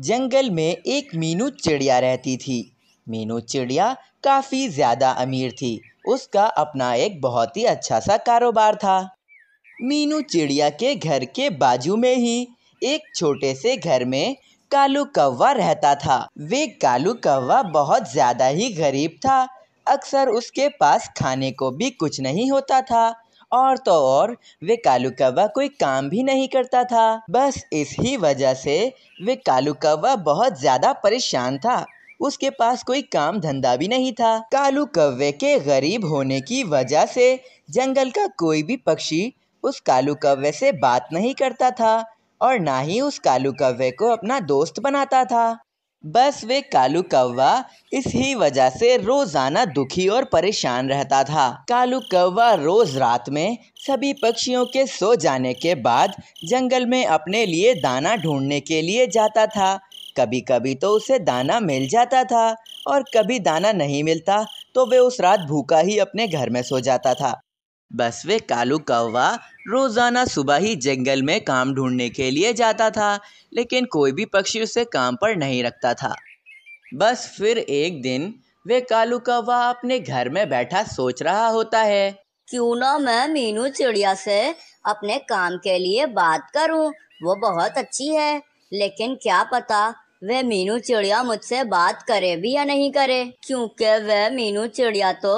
जंगल में एक मीनू चिड़िया रहती थी मीनू चिड़िया काफ़ी ज़्यादा अमीर थी उसका अपना एक बहुत ही अच्छा सा कारोबार था मीनू चिड़िया के घर के बाजू में ही एक छोटे से घर में कालू कौवा रहता था वे कालू कौवा बहुत ज़्यादा ही गरीब था अक्सर उसके पास खाने को भी कुछ नहीं होता था और तो और वे कालू कौवा कोई काम भी नहीं करता था बस इस ही वजह से वे कालू कौवा बहुत ज़्यादा परेशान था उसके पास कोई काम धंधा भी नहीं था कालू कौवे के गरीब होने की वजह से जंगल का कोई भी पक्षी उस कालू कौवे से बात नहीं करता था और ना ही उस कालू कौवे को अपना दोस्त बनाता था बस वे कालू कौवा इस ही वजह से रोजाना दुखी और परेशान रहता था कालू कौवा रोज रात में सभी पक्षियों के सो जाने के बाद जंगल में अपने लिए दाना ढूंढने के लिए जाता था कभी कभी तो उसे दाना मिल जाता था और कभी दाना नहीं मिलता तो वे उस रात भूखा ही अपने घर में सो जाता था बस वे कालू कौवा रोज़ाना सुबह ही जंगल में काम ढूंढने के लिए जाता था लेकिन कोई भी पक्षी उसे काम पर नहीं रखता था बस फिर एक दिन वे कालू कौवा अपने घर में बैठा सोच रहा होता है क्यों ना मैं मीनू चिड़िया से अपने काम के लिए बात करूं वो बहुत अच्छी है लेकिन क्या पता वे मीनू चिड़िया मुझसे बात करे भी या नहीं करे क्योंकि वह मीनू चिड़िया तो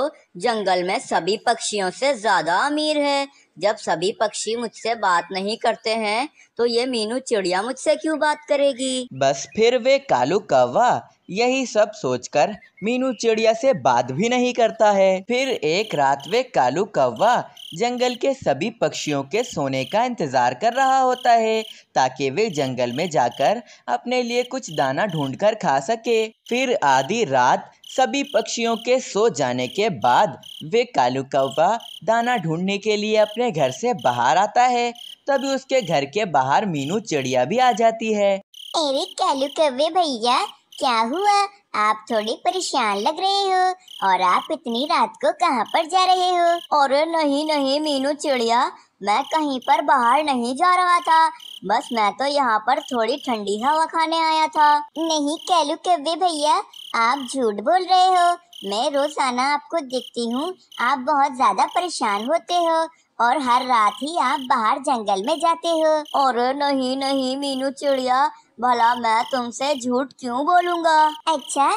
जंगल में सभी पक्षियों से ज्यादा अमीर है जब सभी पक्षी मुझसे बात नहीं करते हैं तो ये मीनू चिड़िया मुझसे क्यों बात करेगी बस फिर वे कालू कौवा यही सब सोचकर मीनू चिड़िया से बात भी नहीं करता है फिर एक रात वे कालू कौवा जंगल के सभी पक्षियों के सोने का इंतजार कर रहा होता है ताकि वे जंगल में जाकर अपने लिए कुछ दाना ढूंढकर खा सके फिर आधी रात सभी पक्षियों के सो जाने के बाद वे कालू कौवा दाना ढूंढने के लिए अपने घर से बाहर आता है तभी उसके घर के बाहर मीनू चिड़िया भी आ जाती है अरे कालू कौवे भैया क्या हुआ आप थोड़ी परेशान लग रहे हो और आप इतनी रात को कहाँ पर जा रहे हो और नहीं नहीं मीनू चिड़िया मैं कहीं पर बाहर नहीं जा रहा था बस मैं तो यहाँ पर थोड़ी ठंडी हवा खाने आया था नहीं कैलू कवे भैया आप झूठ बोल रहे हो मैं रोजाना आपको देखती हूँ आप बहुत ज्यादा परेशान होते हो और हर रात ही आप बाहर जंगल में जाते हो और नहीं नहीं मीनू चिड़िया भला मैं तुमसे झूठ क्यों बोलूँगा अच्छा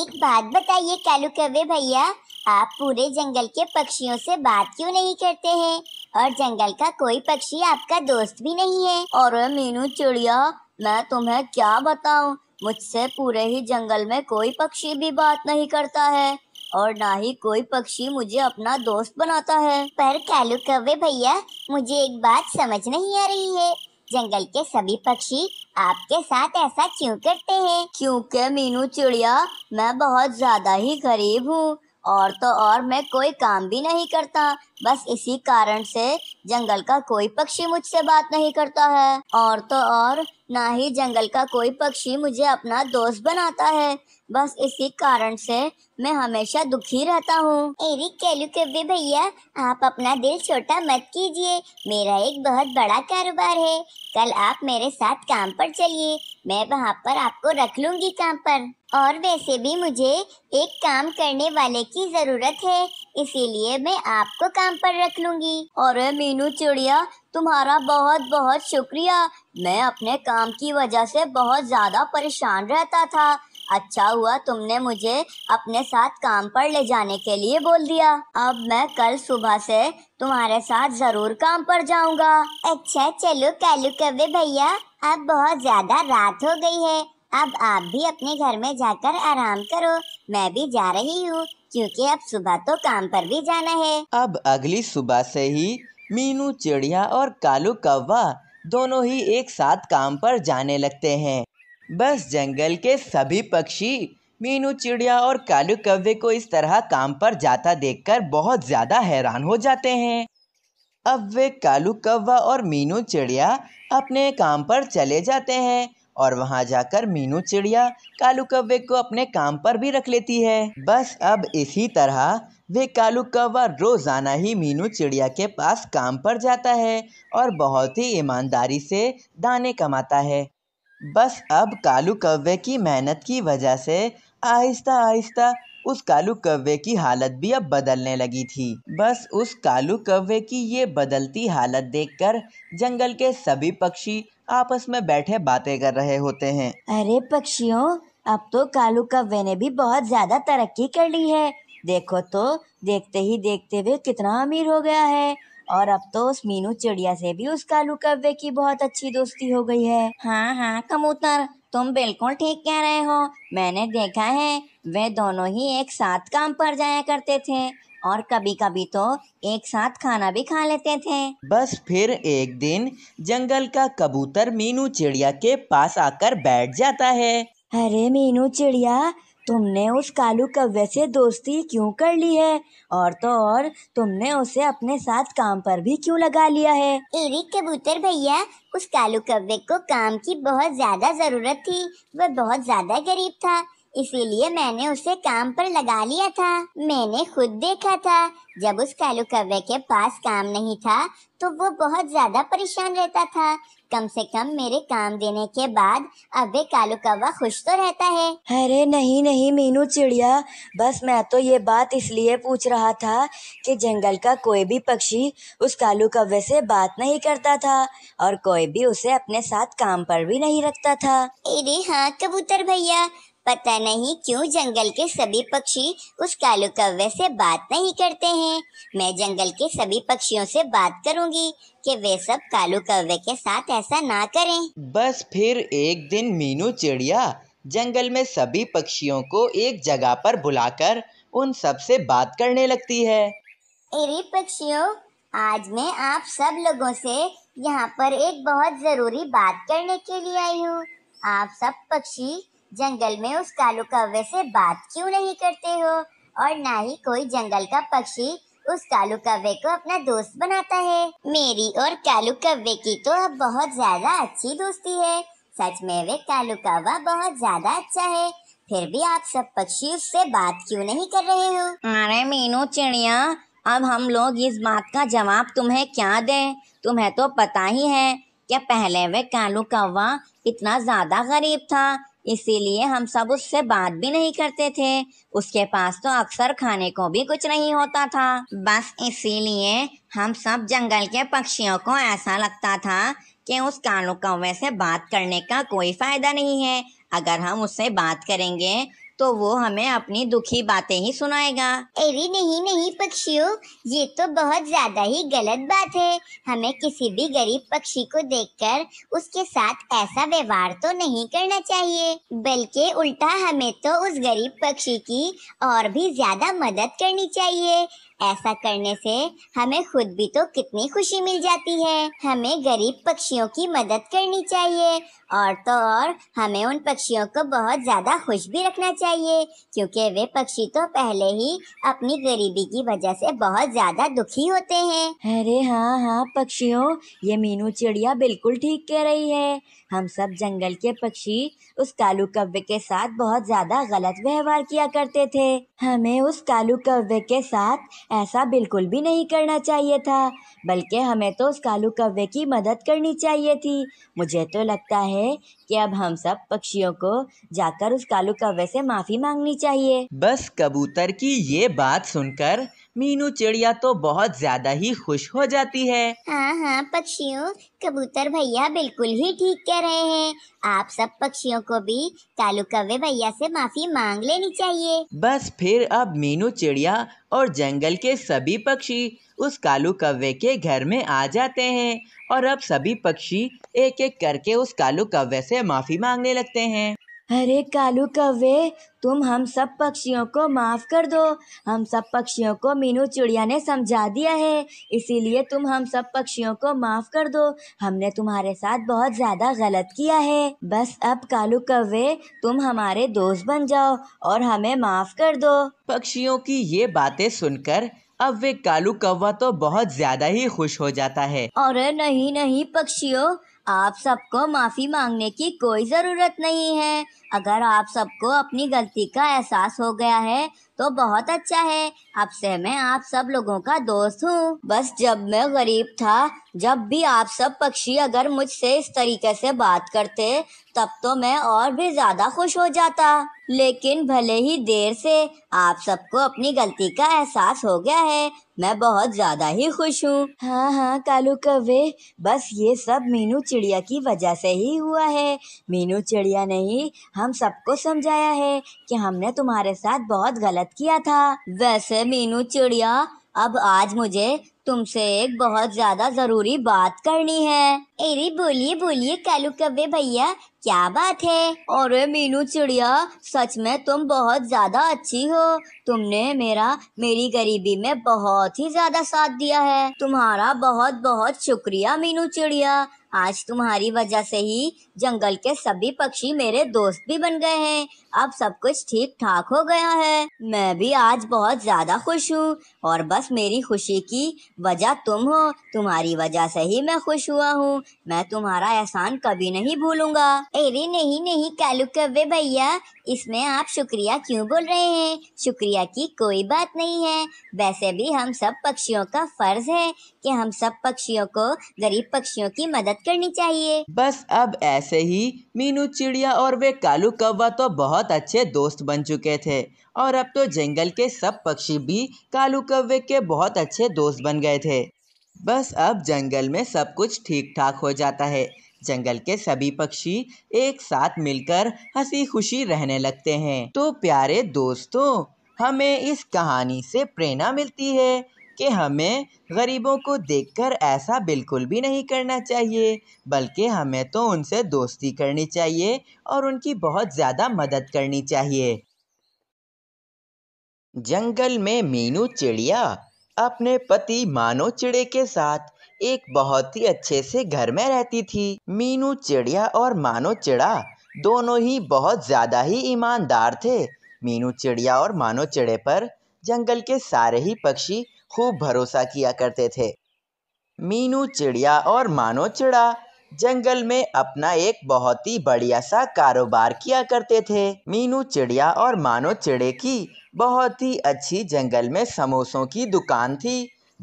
एक बात बताइए कालू कवे भैया आप पूरे जंगल के पक्षियों से बात क्यों नहीं करते हैं और जंगल का कोई पक्षी आपका दोस्त भी नहीं है और मीनू चिड़िया मैं तुम्हें क्या बताऊँ मुझसे पूरे ही जंगल में कोई पक्षी भी बात नहीं करता है और ना ही कोई पक्षी मुझे अपना दोस्त बनाता है पर कालू कवे भैया मुझे एक बात समझ नहीं आ रही है जंगल के सभी पक्षी आपके साथ ऐसा क्यों करते हैं क्योंकि मीनू चिड़िया मैं बहुत ज्यादा ही गरीब हूँ और तो और मैं कोई काम भी नहीं करता बस इसी कारण से जंगल का कोई पक्षी मुझसे बात नहीं करता है और तो और ना ही जंगल का कोई पक्षी मुझे अपना दोस्त बनाता है बस इसी कारण से मैं हमेशा दुखी रहता हूँ एरी कैलू कव्य भैया आप अपना दिल छोटा मत कीजिए मेरा एक बहुत बड़ा कारोबार है कल आप मेरे साथ काम पर चलिए मैं वहाँ पर आपको रख लूँगी काम पर और वैसे भी मुझे एक काम करने वाले की ज़रूरत है इसीलिए मैं आपको काम पर रख लूँगी और मीनू चिड़िया तुम्हारा बहुत बहुत शुक्रिया मैं अपने काम की वजह से बहुत ज़्यादा परेशान रहता था अच्छा हुआ तुमने मुझे अपने साथ काम पर ले जाने के लिए बोल दिया अब मैं कल सुबह से तुम्हारे साथ जरूर काम पर जाऊंगा अच्छा चलो कल कवे भैया अब बहुत ज्यादा रात हो गई है अब आप भी अपने घर में जाकर आराम करो मैं भी जा रही हूँ क्योंकि अब सुबह तो काम पर भी जाना है अब अगली सुबह से ही मीनू चिड़िया और कालू कौवा दोनों ही एक साथ काम पर जाने लगते हैं बस जंगल के सभी पक्षी मीनू चिड़िया और कालू कौवे को इस तरह काम पर जाता देखकर बहुत ज़्यादा हैरान हो जाते हैं अब वे कालू कौवा और मीनू चिड़िया अपने काम पर चले जाते हैं और वहाँ जाकर मीनू चिड़िया कालू कव्वे को अपने काम पर भी रख लेती है बस अब इसी तरह वे कालू कौवा रोजाना ही मीनू चिड़िया के पास काम पर जाता है और बहुत ही ईमानदारी से दाने कमाता है बस अब कालू कौवे की मेहनत की वजह से आहिस्ता आहिस्ता उस कालू कव्वे की हालत भी अब बदलने लगी थी बस उस कालू कव्वे की ये बदलती हालत देखकर जंगल के सभी पक्षी आपस में बैठे बातें कर रहे होते हैं अरे पक्षियों अब तो कालू कव्वे ने भी बहुत ज्यादा तरक्की कर ली है देखो तो देखते ही देखते हुए कितना अमीर हो गया है और अब तो उस मीनू चिड़िया से भी उस कालू कव्वे की बहुत अच्छी दोस्ती हो गई है हाँ हाँ कबूतर तुम बिल्कुल ठीक कह रहे हो मैंने देखा है वे दोनों ही एक साथ काम पर जाया करते थे और कभी कभी तो एक साथ खाना भी खा लेते थे बस फिर एक दिन जंगल का कबूतर मीनू चिड़िया के पास आकर बैठ जाता है अरे मीनू चिड़िया तुमने उस कालू कव्वे से दोस्ती क्यों कर ली है और तो और तुमने उसे अपने साथ काम पर भी क्यों लगा लिया है एरी कबूतर भैया उस कालू कव्वे को काम की बहुत ज्यादा जरूरत थी वह बहुत ज्यादा गरीब था इसीलिए मैंने उसे काम पर लगा लिया था मैंने खुद देखा था जब उस कालू कव्वे के पास काम नहीं था तो वो बहुत ज्यादा परेशान रहता था कम से कम मेरे काम देने के बाद अब वे कालू कव्वा खुश तो रहता है अरे नहीं नहीं मीनू चिड़िया बस मैं तो ये बात इसलिए पूछ रहा था कि जंगल का कोई भी पक्षी उस कालू कव्वे से बात नहीं करता था और कोई भी उसे अपने साथ काम पर भी नहीं रखता था अरे हाँ कबूतर भैया पता नहीं क्यों जंगल के सभी पक्षी उस कालू कव्वे से बात नहीं करते हैं मैं जंगल के सभी पक्षियों से बात करूंगी कि वे सब कालू कव्वे के साथ ऐसा ना करें बस फिर एक दिन मीनू चिड़िया जंगल में सभी पक्षियों को एक जगह पर बुलाकर उन सब से बात करने लगती है अरे पक्षियों आज मैं आप सब लोगों से यहाँ पर एक बहुत ज़रूरी बात करने के लिए आई हूँ आप सब पक्षी जंगल में उस कालू कौवे से बात क्यों नहीं करते हो और ना ही कोई जंगल का पक्षी उस कालू कौवे को अपना दोस्त बनाता है मेरी और कालू कौवे की तो अब बहुत ज्यादा अच्छी दोस्ती है सच में वे कालू कौवा बहुत ज्यादा अच्छा है फिर भी आप सब पक्षी उससे बात क्यों नहीं कर रहे हो अरे मीनू चिड़िया अब हम लोग इस बात का जवाब तुम्हें क्या दें तुम्हें तो पता ही है कि पहले वे कालू कौवा इतना ज्यादा गरीब था इसीलिए हम सब उससे बात भी नहीं करते थे उसके पास तो अक्सर खाने को भी कुछ नहीं होता था बस इसीलिए हम सब जंगल के पक्षियों को ऐसा लगता था कि उस कालू कौवे से बात करने का कोई फायदा नहीं है अगर हम उससे बात करेंगे तो वो हमें अपनी दुखी बातें ही सुनाएगा अरे नहीं नहीं पक्षियों ये तो बहुत ज्यादा ही गलत बात है हमें किसी भी गरीब पक्षी को देखकर उसके साथ ऐसा व्यवहार तो नहीं करना चाहिए बल्कि उल्टा हमें तो उस गरीब पक्षी की और भी ज्यादा मदद करनी चाहिए ऐसा करने से हमें खुद भी तो कितनी खुशी मिल जाती है हमें गरीब पक्षियों की मदद करनी चाहिए और तो और हमें उन पक्षियों को बहुत ज़्यादा खुश भी रखना चाहिए क्योंकि वे पक्षी तो पहले ही अपनी गरीबी की वजह से बहुत ज़्यादा दुखी होते हैं अरे हाँ हाँ पक्षियों ये मीनू चिड़िया बिल्कुल ठीक कह रही है हम सब जंगल के पक्षी उस कालू कव्वे के साथ बहुत ज़्यादा गलत व्यवहार किया करते थे हमें उस कालू कव्वे के साथ ऐसा बिल्कुल भी नहीं करना चाहिए था बल्कि हमें तो उस कालू कव्वे की मदद करनी चाहिए थी मुझे तो लगता है कि अब हम सब पक्षियों को जाकर उस कालू कव्वे से माफ़ी मांगनी चाहिए बस कबूतर की ये बात सुनकर मीनू चिड़िया तो बहुत ज्यादा ही खुश हो जाती है हाँ हाँ पक्षियों कबूतर भैया बिल्कुल ही ठीक कह रहे हैं आप सब पक्षियों को भी कालू कव्वे भैया से माफी मांग लेनी चाहिए बस फिर अब मीनू चिड़िया और जंगल के सभी पक्षी उस कालू कव्वे के घर में आ जाते हैं और अब सभी पक्षी एक एक करके उस कालू कव्वे से माफी मांगने लगते हैं अरे कालू कव्वे तुम हम सब पक्षियों को माफ़ कर दो हम सब पक्षियों को मीनू चिड़िया ने समझा दिया है इसीलिए तुम हम सब पक्षियों को माफ़ कर दो हमने तुम्हारे साथ बहुत ज़्यादा गलत किया है बस अब कालू कव्वे तुम हमारे दोस्त बन जाओ और हमें माफ़ कर दो पक्षियों की ये बातें सुनकर अब वे कालू कौवा तो बहुत ज्यादा ही खुश हो जाता है और नहीं नहीं पक्षियों आप सबको माफ़ी मांगने की कोई ज़रूरत नहीं है अगर आप सबको अपनी गलती का एहसास हो गया है तो बहुत अच्छा है अब से मैं आप सब लोगों का दोस्त हूँ बस जब मैं गरीब था जब भी आप सब पक्षी अगर मुझसे इस तरीके से बात करते तब तो मैं और भी ज़्यादा खुश हो जाता लेकिन भले ही देर से आप सबको अपनी गलती का एहसास हो गया है मैं बहुत ज्यादा ही खुश हूँ हाँ हाँ कालू कवे बस ये सब मीनू चिड़िया की वजह से ही हुआ है मीनू चिड़िया ने ही हम सबको समझाया है कि हमने तुम्हारे साथ बहुत गलत किया था वैसे मीनू चिड़िया अब आज मुझे तुमसे एक बहुत ज्यादा जरूरी बात करनी है अरे बोलिए बोलिए कालू कब्बे भैया क्या बात है अरे मीनू चिड़िया सच में तुम बहुत ज्यादा अच्छी हो तुमने मेरा मेरी गरीबी में बहुत ही ज्यादा साथ दिया है तुम्हारा बहुत बहुत शुक्रिया मीनू चिड़िया आज तुम्हारी वजह से ही जंगल के सभी पक्षी मेरे दोस्त भी बन गए हैं अब सब कुछ ठीक ठाक हो गया है मैं भी आज बहुत ज्यादा खुश हूँ और बस मेरी खुशी की वजह तुम हो तुम्हारी वजह से ही मैं खुश हुआ हूँ मैं तुम्हारा एहसान कभी नहीं भूलूंगा अरे नहीं नहीं कालू कब्बे भैया इसमें आप शुक्रिया क्यों बोल रहे हैं शुक्रिया की कोई बात नहीं है वैसे भी हम सब पक्षियों का फर्ज है कि हम सब पक्षियों को गरीब पक्षियों की मदद करनी चाहिए बस अब ऐसे ही मीनू चिड़िया और वे कालू कौवा तो बहुत अच्छे दोस्त बन चुके थे और अब तो जंगल के सब पक्षी भी कालू कव्वे के बहुत अच्छे दोस्त बन गए थे बस अब जंगल में सब कुछ ठीक ठाक हो जाता है जंगल के सभी पक्षी एक साथ मिलकर हंसी खुशी रहने लगते हैं तो प्यारे दोस्तों हमें इस कहानी से प्रेरणा मिलती है कि हमें गरीबों को देखकर ऐसा बिल्कुल भी नहीं करना चाहिए बल्कि हमें तो उनसे दोस्ती करनी चाहिए और उनकी बहुत ज़्यादा मदद करनी चाहिए जंगल में मीनू चिड़िया अपने पति मानो चिड़े के साथ एक बहुत ही अच्छे से घर में रहती थी मीनू चिड़िया और मानो चिड़ा दोनों ही बहुत ज़्यादा ही ईमानदार थे मीनू चिड़िया और मानो चिड़े पर जंगल के सारे ही पक्षी खूब भरोसा किया करते थे मीनू चिड़िया और मानो चिड़ा जंगल में अपना एक बहुत ही बढ़िया सा कारोबार किया करते थे मीनू चिड़िया और मानो चिड़े की बहुत ही अच्छी जंगल में समोसों की दुकान थी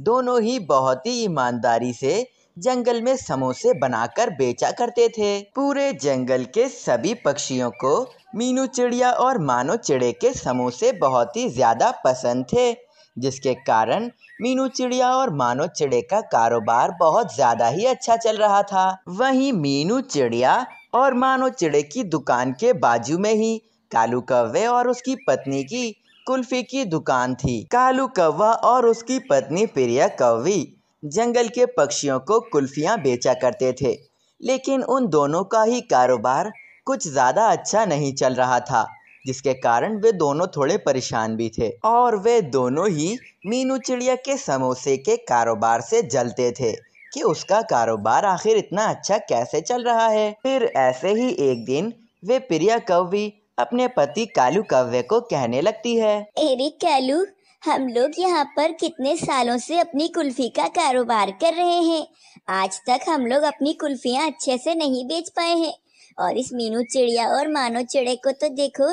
दोनों ही बहुत ही ईमानदारी से जंगल में समोसे बनाकर बेचा करते थे पूरे जंगल के सभी पक्षियों को मीनू चिड़िया और मानो चिड़े के समोसे बहुत ही ज़्यादा पसंद थे जिसके कारण मीनू चिड़िया और मानो चिड़े का कारोबार बहुत ज्यादा ही अच्छा चल रहा था वहीं मीनू चिड़िया और मानो चिड़े की दुकान के बाजू में ही कालू कव्वे और उसकी पत्नी की कुल्फी की दुकान थी कालू कव्वा और उसकी पत्नी प्रिया कव्वी जंगल के पक्षियों को कुल्फियाँ बेचा करते थे लेकिन उन दोनों का ही कारोबार कुछ ज़्यादा अच्छा नहीं चल रहा था जिसके कारण वे दोनों थोड़े परेशान भी थे और वे दोनों ही मीनू चिड़िया के समोसे के कारोबार से जलते थे कि उसका कारोबार आखिर इतना अच्छा कैसे चल रहा है फिर ऐसे ही एक दिन वे प्रिया कव्य अपने पति कालू कव्य को कहने लगती है अरे कालू हम लोग यहाँ पर कितने सालों से अपनी कुल्फी का कारोबार कर रहे हैं आज तक हम लोग अपनी कुल्फियाँ अच्छे से नहीं बेच पाए हैं और इस मीनू चिड़िया और मानो चिड़े को तो देखो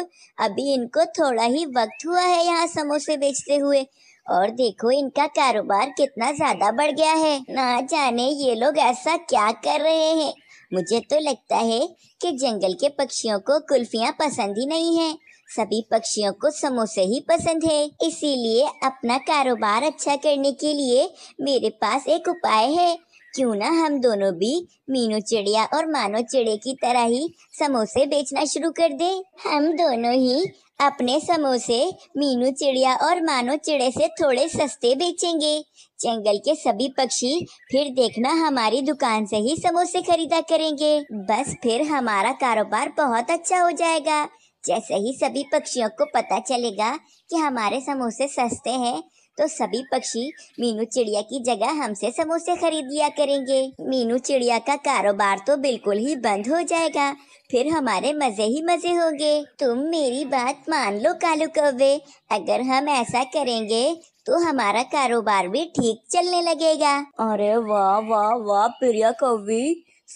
अभी इनको थोड़ा ही वक्त हुआ है यहाँ समोसे बेचते हुए और देखो इनका कारोबार कितना ज्यादा बढ़ गया है ना जाने ये लोग ऐसा क्या कर रहे हैं मुझे तो लगता है कि जंगल के पक्षियों को कुल्फियाँ पसंद ही नहीं है सभी पक्षियों को समोसे ही पसंद है इसीलिए अपना कारोबार अच्छा करने के लिए मेरे पास एक उपाय है क्यों ना हम दोनों भी मीनू चिड़िया और मानो चिड़े की तरह ही समोसे बेचना शुरू कर दें हम दोनों ही अपने समोसे मीनू चिड़िया और मानो चिड़े से थोड़े सस्ते बेचेंगे जंगल के सभी पक्षी फिर देखना हमारी दुकान से ही समोसे खरीदा करेंगे बस फिर हमारा कारोबार बहुत अच्छा हो जाएगा जैसे ही सभी पक्षियों को पता चलेगा कि हमारे समोसे सस्ते हैं तो सभी पक्षी मीनू चिड़िया की जगह हमसे समोसे खरीद लिया करेंगे मीनू चिड़िया का कारोबार तो बिल्कुल ही बंद हो जाएगा फिर हमारे मजे ही मजे होंगे तुम मेरी बात मान लो कालू कौवे अगर हम ऐसा करेंगे तो हमारा कारोबार भी ठीक चलने लगेगा अरे वाह वाह वाह प्रिया कवि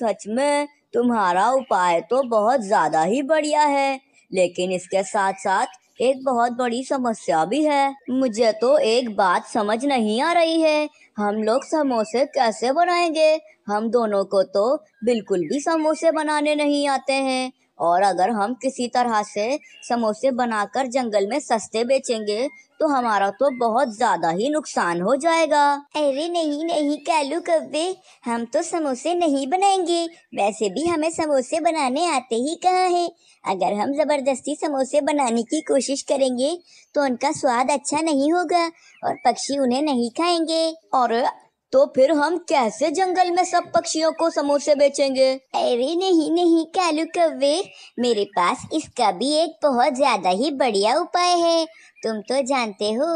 सच में तुम्हारा उपाय तो बहुत ज्यादा ही बढ़िया है लेकिन इसके साथ साथ एक बहुत बड़ी समस्या भी है मुझे तो एक बात समझ नहीं आ रही है हम लोग समोसे कैसे बनाएंगे हम दोनों को तो बिल्कुल भी समोसे बनाने नहीं आते हैं और अगर हम किसी तरह से समोसे बनाकर जंगल में सस्ते बेचेंगे तो हमारा तो बहुत ज्यादा ही नुकसान हो जाएगा अरे नहीं नहीं कालू कब्बे हम तो समोसे नहीं बनाएंगे वैसे भी हमें समोसे बनाने आते ही कहाँ है अगर हम ज़बरदस्ती समोसे बनाने की कोशिश करेंगे तो उनका स्वाद अच्छा नहीं होगा और पक्षी उन्हें नहीं खाएंगे और तो फिर हम कैसे जंगल में सब पक्षियों को समोसे बेचेंगे अरे नहीं नहीं कालू कव्वे मेरे पास इसका भी एक बहुत ज्यादा ही बढ़िया उपाय है तुम तो जानते हो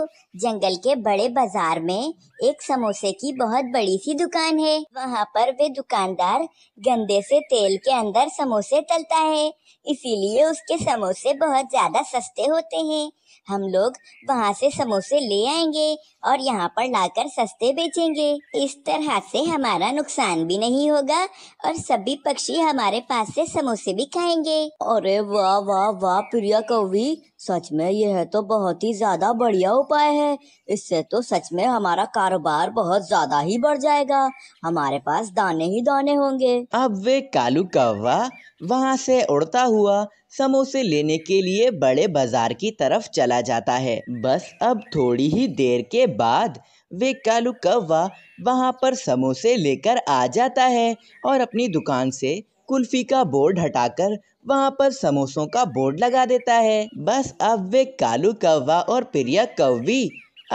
जंगल के बड़े बाजार में एक समोसे की बहुत बड़ी सी दुकान है वहाँ पर वे दुकानदार गंदे से तेल के अंदर समोसे तलता है इसीलिए उसके समोसे बहुत ज्यादा सस्ते होते हैं हम लोग वहाँ से समोसे ले आएंगे और यहाँ पर लाकर सस्ते बेचेंगे इस तरह से हमारा नुकसान भी नहीं होगा और सभी पक्षी हमारे पास से समोसे भी खाएंगे अरे वाह वाह वाह प्रिया कवि सच में यह तो बहुत ही ज्यादा बढ़िया उपाय है इससे तो सच में हमारा कारोबार बहुत ज्यादा ही बढ़ जाएगा हमारे पास दाने ही दाने होंगे अब वे कालू कौवा वहाँ से उड़ता हुआ समोसे लेने के लिए बड़े बाजार की तरफ चला जाता है बस अब थोड़ी ही देर के बाद वे कालू कौवा वहाँ पर समोसे लेकर आ जाता है और अपनी दुकान से कुल्फी का बोर्ड हटाकर वहाँ पर समोसों का बोर्ड लगा देता है बस अब वे कालू कौवा और प्रिया कौवी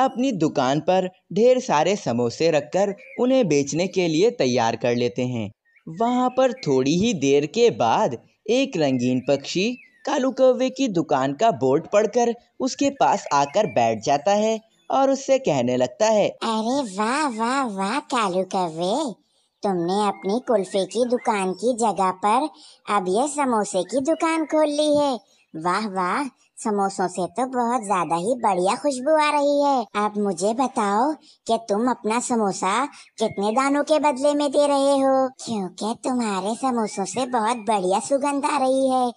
अपनी दुकान पर ढेर सारे समोसे रखकर उन्हें बेचने के लिए तैयार कर लेते हैं वहाँ पर थोड़ी ही देर के बाद एक रंगीन पक्षी कालू कौवे की दुकान का बोर्ड पढ़कर उसके पास आकर बैठ जाता है और उससे कहने लगता है अरे वाह वाह वाह कालू कौवे तुमने अपनी कुल्फे की दुकान की जगह पर अब ये समोसे की दुकान खोल ली है वाह वाह समोसों से तो बहुत ज्यादा ही बढ़िया खुशबू आ रही है आप मुझे बताओ कि तुम अपना समोसा कितने दानों के बदले में दे रहे हो क्योंकि तुम्हारे समोसों से बहुत बढ़िया सुगंध आ रही है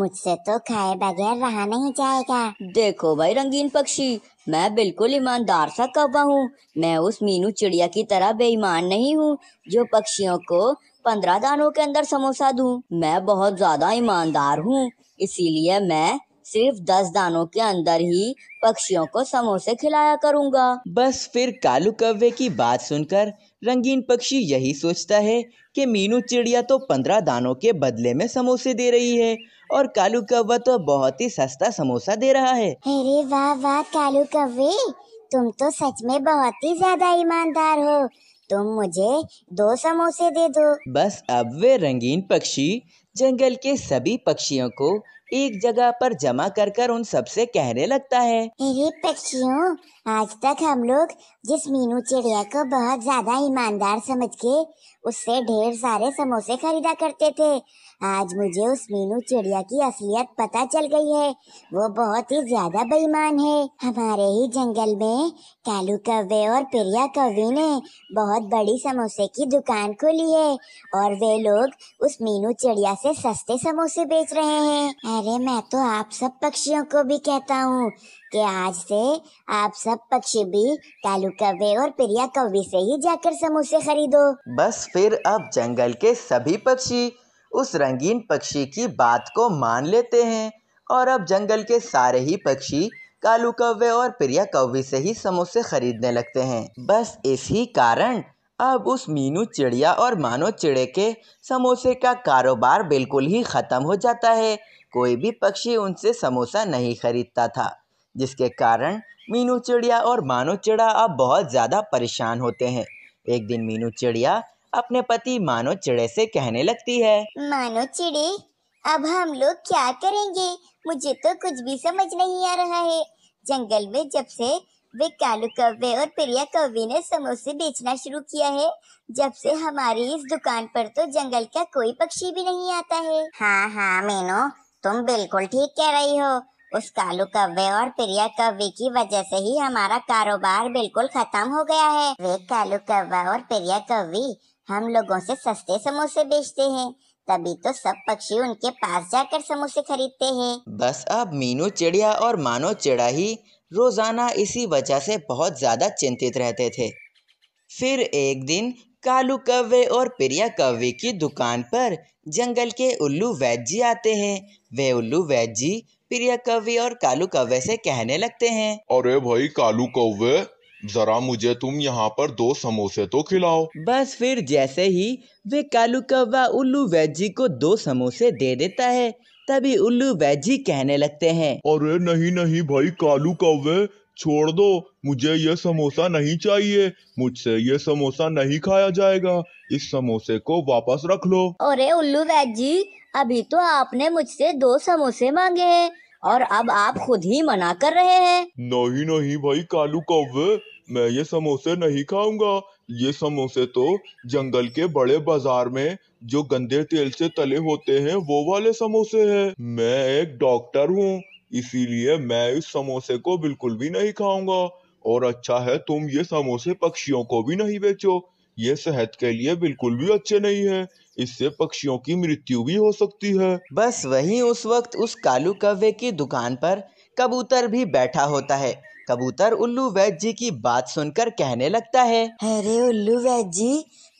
मुझसे तो खाए बगैर रहा नहीं जाएगा देखो भाई रंगीन पक्षी मैं बिल्कुल ईमानदार सा कौवा हूँ मैं उस मीनू चिड़िया की तरह बेईमान नहीं हूँ जो पक्षियों को पंद्रह दानों के अंदर समोसा दूँ मैं बहुत ज्यादा ईमानदार हूँ इसीलिए मैं सिर्फ दस दानों के अंदर ही पक्षियों को समोसे खिलाया करूँगा बस फिर कालू कव्वे की बात सुनकर रंगीन पक्षी यही सोचता है कि मीनू चिड़िया तो पंद्रह दानों के बदले में समोसे दे रही है और कालू कव्वा तो बहुत ही सस्ता समोसा दे रहा है अरे वाह वाह कालू कव्वे तुम तो सच में बहुत ही ज्यादा ईमानदार हो तुम मुझे दो समोसे दे दो बस अब वे रंगीन पक्षी जंगल के सभी पक्षियों को एक जगह पर जमा कर कर उन सबसे कहने लगता है पक्षियों आज तक हम लोग जिस मीनू चिड़िया को बहुत ज्यादा ईमानदार समझ के उससे ढेर सारे समोसे खरीदा करते थे आज मुझे उस मीनू चिड़िया की असलियत पता चल गई है वो बहुत ही ज्यादा बेईमान है हमारे ही जंगल में कालू कव्वे और प्रिया कवि ने बहुत बड़ी समोसे की दुकान खोली है और वे लोग उस मीनू चिड़िया से सस्ते समोसे बेच रहे हैं अरे मैं तो आप सब पक्षियों को भी कहता हूँ कि आज से आप सब पक्षी भी कालू कवे और प्रिया कवि से ही जाकर समोसे खरीदो बस फिर अब जंगल के सभी पक्षी उस रंगीन पक्षी की बात को मान लेते हैं और अब जंगल के सारे ही पक्षी कालू कव्य और प्रिया कवि से ही समोसे खरीदने लगते हैं बस इसी कारण अब उस मीनू चिड़िया और मानो चिड़े के समोसे का कारोबार बिल्कुल ही ख़त्म हो जाता है कोई भी पक्षी उनसे समोसा नहीं खरीदता था जिसके कारण मीनू चिड़िया और मानो चिड़ा अब बहुत ज़्यादा परेशान होते हैं एक दिन मीनू चिड़िया अपने पति मानो चिड़े से कहने लगती है मानो चिड़े अब हम लोग क्या करेंगे मुझे तो कुछ भी समझ नहीं आ रहा है जंगल में जब से वे कालू कौवे और प्रिया कौवे ने समोसे बेचना शुरू किया है जब से हमारी इस दुकान पर तो जंगल का कोई पक्षी भी नहीं आता है हाँ हाँ मीनू तुम बिल्कुल ठीक कह रही हो उस कालू कव्वे और प्रिया कव्वे की वजह से ही हमारा कारोबार बिल्कुल खत्म हो गया है वे कालू कव्वा और प्रिया कव्वी हम लोगों से सस्ते समोसे बेचते हैं तभी तो सब पक्षी उनके पास जाकर समोसे खरीदते हैं बस अब मीनू चिड़िया और मानो चिड़ा ही रोजाना इसी वजह से बहुत ज्यादा चिंतित रहते थे फिर एक दिन कालू कौवे और प्रिया कौवे की दुकान पर जंगल के उल्लू वैद जी आते हैं वे उल्लू वैद जी प्रिया कव्य और कालू कौवे से कहने लगते हैं अरे भाई कालू कौवे जरा मुझे तुम यहाँ पर दो समोसे तो खिलाओ बस फिर जैसे ही वे कालू कौवा उल्लू वैद जी को दो समोसे दे देता है तभी उल्लू वैद जी कहने लगते हैं अरे नहीं नहीं भाई कालू कौवे छोड़ दो मुझे यह समोसा नहीं चाहिए मुझसे ये समोसा नहीं खाया जाएगा इस समोसे को वापस रख लो अरे उल्लू वैद जी अभी तो आपने मुझसे दो समोसे मांगे हैं और अब आप खुद ही मना कर रहे हैं नहीं नहीं भाई कालू कौवे मैं ये समोसे नहीं खाऊंगा ये समोसे तो जंगल के बड़े बाजार में जो गंदे तेल से तले होते हैं वो वाले समोसे हैं मैं एक डॉक्टर हूँ इसीलिए मैं इस समोसे को बिल्कुल भी नहीं खाऊंगा और अच्छा है तुम ये समोसे पक्षियों को भी नहीं बेचो ये सेहत के लिए बिल्कुल भी अच्छे नहीं है इससे पक्षियों की मृत्यु भी हो सकती है बस वही उस वक्त उस कालू कव्वे की दुकान पर कबूतर भी बैठा होता है कबूतर उल्लू वैद जी की बात सुनकर कहने लगता है अरे उल्लू वैद जी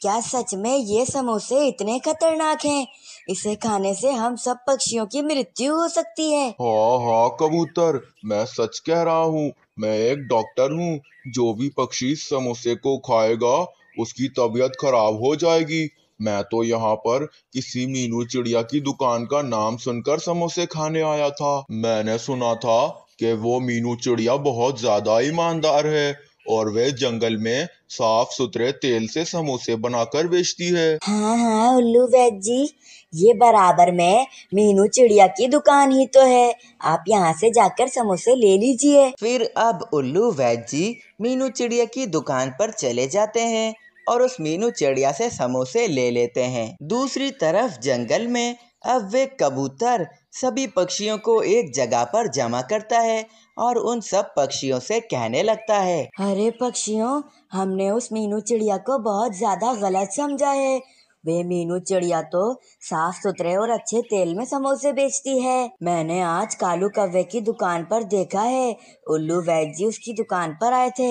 क्या सच में ये समोसे इतने खतरनाक हैं? इसे खाने से हम सब पक्षियों की मृत्यु हो सकती है हाँ हाँ कबूतर मैं सच कह रहा हूँ मैं एक डॉक्टर हूँ जो भी पक्षी समोसे को खाएगा उसकी तबीयत खराब हो जाएगी मैं तो यहाँ पर किसी मीनू चिड़िया की दुकान का नाम सुनकर समोसे खाने आया था मैंने सुना था कि वो मीनू चिड़िया बहुत ज्यादा ईमानदार है और वे जंगल में साफ सुथरे तेल से समोसे बनाकर बेचती है हाँ हाँ उल्लू वैद जी ये बराबर में मीनू चिड़िया की दुकान ही तो है आप यहाँ से जाकर समोसे ले लीजिए फिर अब उल्लू वैद जी मीनू चिड़िया की दुकान पर चले जाते हैं और उस मीनू चिड़िया से समोसे ले लेते हैं दूसरी तरफ जंगल में अब वे कबूतर सभी पक्षियों को एक जगह पर जमा करता है और उन सब पक्षियों से कहने लगता है अरे पक्षियों हमने उस मीनू चिड़िया को बहुत ज्यादा गलत समझा है वे मीनू चिड़िया तो साफ सुथरे और अच्छे तेल में समोसे बेचती है मैंने आज कालू कव्वे की दुकान पर देखा है उल्लू वैद जी उसकी दुकान पर आए थे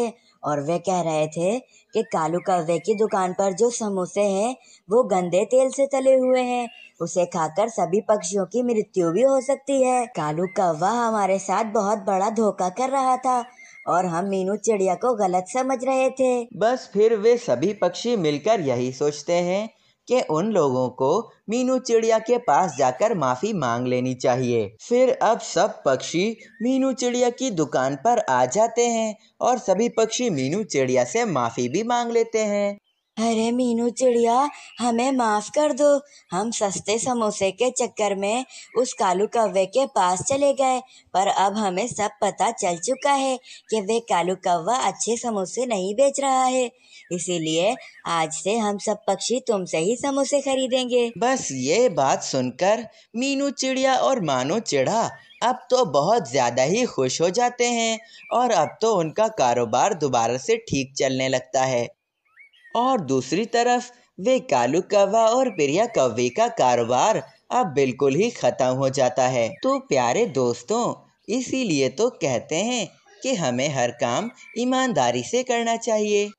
और वे कह रहे थे कि कालू कव्वे की दुकान पर जो समोसे हैं वो गंदे तेल से तले हुए हैं उसे खाकर सभी पक्षियों की मृत्यु भी हो सकती है कालू कव्वा हमारे साथ बहुत बड़ा धोखा कर रहा था और हम मीनू चिड़िया को गलत समझ रहे थे बस फिर वे सभी पक्षी मिलकर यही सोचते हैं कि उन लोगों को मीनू चिड़िया के पास जाकर माफ़ी मांग लेनी चाहिए फिर अब सब पक्षी मीनू चिड़िया की दुकान पर आ जाते हैं और सभी पक्षी मीनू चिड़िया से माफ़ी भी मांग लेते हैं अरे मीनू चिड़िया हमें माफ़ कर दो हम सस्ते समोसे के चक्कर में उस कालू कौवे के पास चले गए पर अब हमें सब पता चल चुका है कि वे कालू कौवा अच्छे समोसे नहीं बेच रहा है इसीलिए आज से हम सब पक्षी तुमसे ही समोसे खरीदेंगे बस ये बात सुनकर मीनू चिड़िया और मानो चिड़ा अब तो बहुत ज़्यादा ही खुश हो जाते हैं और अब तो उनका कारोबार दोबारा से ठीक चलने लगता है और दूसरी तरफ वे कालू कौवा और प्रिया कौवे का कारोबार अब बिल्कुल ही ख़त्म हो जाता है तो प्यारे दोस्तों इसीलिए तो कहते हैं कि हमें हर काम ईमानदारी से करना चाहिए